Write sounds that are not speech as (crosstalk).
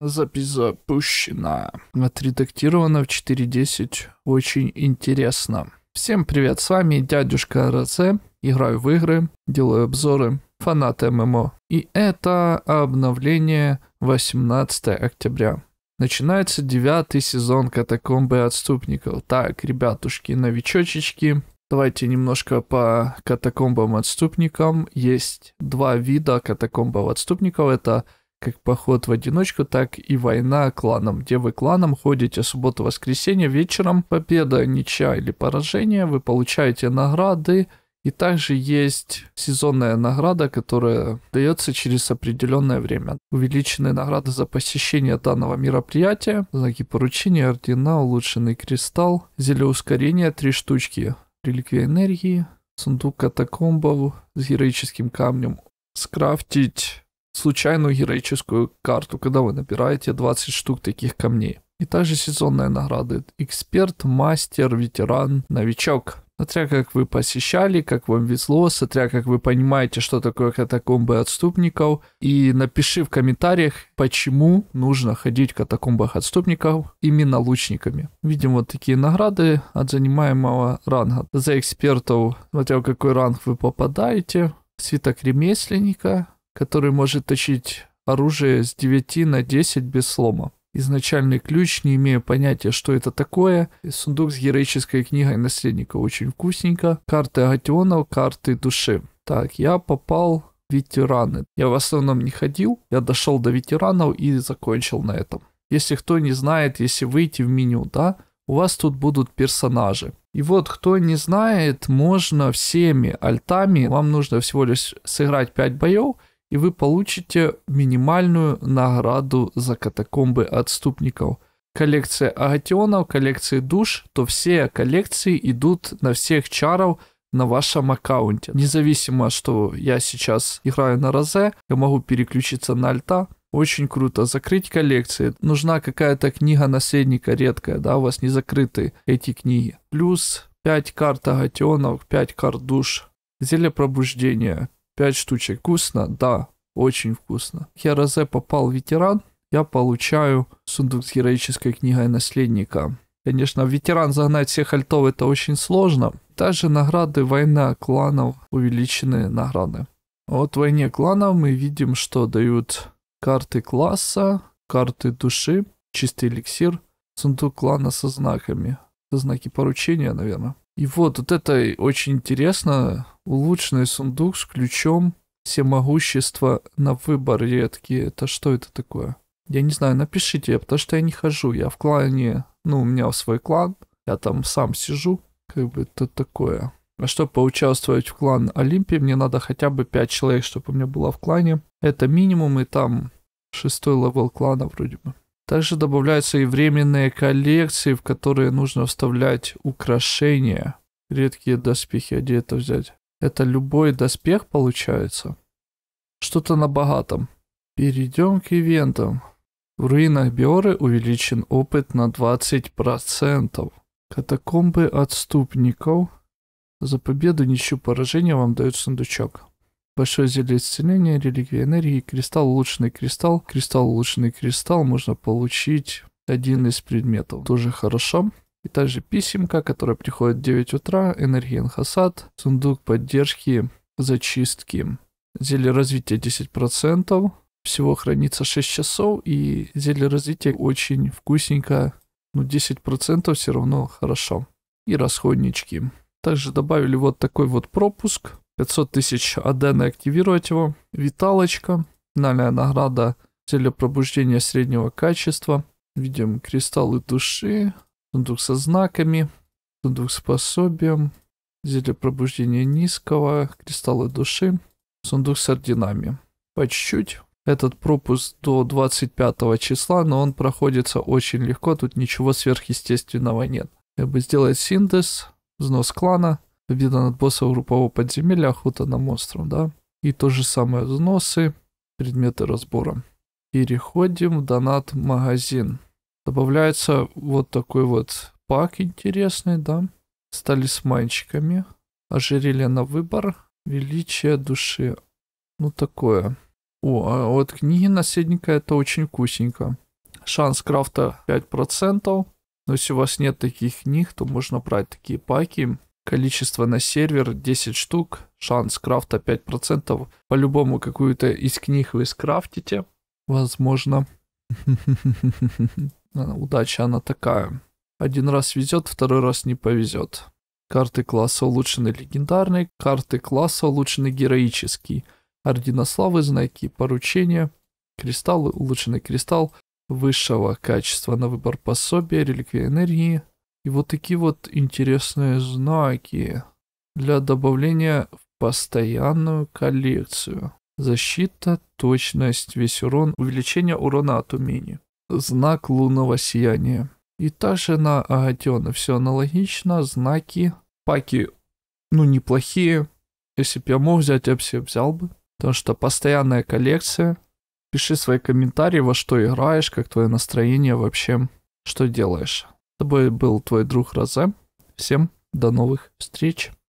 Запись запущена. отредактирована в 4.10. Очень интересно. Всем привет, с вами дядюшка РЦ. Играю в игры, делаю обзоры, фанат ММО. И это обновление 18 октября. Начинается девятый сезон катакомбы отступников. Так, ребятушки, новичочечки, Давайте немножко по катакомбам отступникам. Есть два вида катакомбов отступников. Это как поход в одиночку, так и война кланом, где вы кланом ходите субботу-воскресенье вечером, победа, ничья или поражение, вы получаете награды, и также есть сезонная награда, которая дается через определенное время. Увеличенные награды за посещение данного мероприятия, знаки поручения, ордена, улучшенный кристалл, зелеускорение, три штучки, реликвия энергии, сундук катакомбов с героическим камнем, скрафтить случайную героическую карту, когда вы набираете 20 штук таких камней. И также сезонные награды. Эксперт, мастер, ветеран, новичок. Смотря как вы посещали, как вам везло, смотря как вы понимаете, что такое катакомбы отступников. И напиши в комментариях, почему нужно ходить в катакомбах отступников именно лучниками. Видим вот такие награды от занимаемого ранга. За экспертов, смотря в какой ранг вы попадаете. Свиток ремесленника, который может точить оружие с 9 на 10 без слома. Изначальный ключ, не имея понятия, что это такое. Сундук с героической книгой наследника очень вкусненько. Карты агатионов, карты души. Так, я попал в ветераны. Я в основном не ходил, я дошел до ветеранов и закончил на этом. Если кто не знает, если выйти в меню, да, у вас тут будут персонажи. И вот, кто не знает, можно всеми альтами, вам нужно всего лишь сыграть 5 боев, и вы получите минимальную награду за катакомбы отступников. Коллекция агатионов, коллекции душ, то все коллекции идут на всех чаров на вашем аккаунте. Независимо, что я сейчас играю на Розе, я могу переключиться на Альта, очень круто. Закрыть коллекции. Нужна какая-то книга наследника редкая, да, у вас не закрыты эти книги. Плюс 5 карт агатионов, 5 карт душ. Зелье пробуждения, 5 штучек. Вкусно? Да, очень вкусно. Херазе попал ветеран, я получаю сундук с героической книгой наследника. Конечно, ветеран загнать всех альтов это очень сложно. Также награды война кланов увеличены награды. Вот в войне кланов мы видим, что дают карты класса, карты души, чистый эликсир, сундук клана со знаками. со знаки поручения, наверное. И вот, вот это очень интересно. Улучшенный сундук с ключом всемогущество на выбор редкие. Это что это такое? Я не знаю, напишите, потому что я не хожу. Я в клане, ну, у меня свой клан. Я там сам сижу. Как бы это такое. А чтобы поучаствовать в клан Олимпии, мне надо хотя бы 5 человек, чтобы у меня было в клане. Это минимум, и там шестой левел клана вроде бы. Также добавляются и временные коллекции, в которые нужно вставлять украшения. Редкие доспехи, а где это взять? Это любой доспех получается? Что-то на богатом. Перейдем к ивентам. В руинах Биоры увеличен опыт на 20%. Катакомбы отступников. За победу ничью поражения вам дают сундучок. Большое зелье исцеления, реликвия энергии, кристалл, улучшенный кристалл. Кристалл, улучшенный кристалл можно получить один из предметов. Тоже хорошо. И также писемка, которая приходит в 9 утра, энергия инхасад, сундук поддержки, зачистки, зелье развития 10%, всего хранится 6 часов, и зелье развития очень вкусненько, ну 10% все равно хорошо. И расходнички. Также добавили вот такой вот пропуск, 500 тысяч адены активировать его, виталочка, финальная награда зелье пробуждения среднего качества, видим кристаллы души, Сундук со знаками, сундук с пособием, зелье пробуждения низкого, кристаллы души, сундук с орденами. По чуть-чуть. Этот пропуск до 25 числа, но он проходится очень легко, тут ничего сверхъестественного нет. Я бы сделать синтез, взнос клана, победа над боссом группового подземелья, охота на монстров, да? И то же самое взносы, предметы разбора. Переходим в донат-магазин. Добавляется вот такой вот пак интересный, да. С талисманчиками. Ожерелье на выбор. Величие души. Ну такое. О, а вот книги наследника это очень вкусненько. Шанс крафта 5%. Но если у вас нет таких книг, то можно брать такие паки. Количество на сервер 10 штук. Шанс крафта 5%. По-любому какую-то из книг вы скрафтите. Возможно. (laughs) Удача она такая. Один раз везет, второй раз не повезет. Карты класса улучшены легендарные карты класса улучшены героический. Ордена славы, знаки поручения, кристаллы, улучшенный кристалл высшего качества на выбор пособия, реликвия энергии. И вот такие вот интересные знаки для добавления в постоянную коллекцию. Защита, точность, весь урон, увеличение урона от умений знак лунного сияния. И та же на Агатена. Все аналогично, знаки, паки, ну, неплохие. Если бы я мог взять, я бы все взял бы. Потому что постоянная коллекция. Пиши свои комментарии, во что играешь, как твое настроение вообще, что делаешь. С тобой был твой друг Розе. Всем до новых встреч.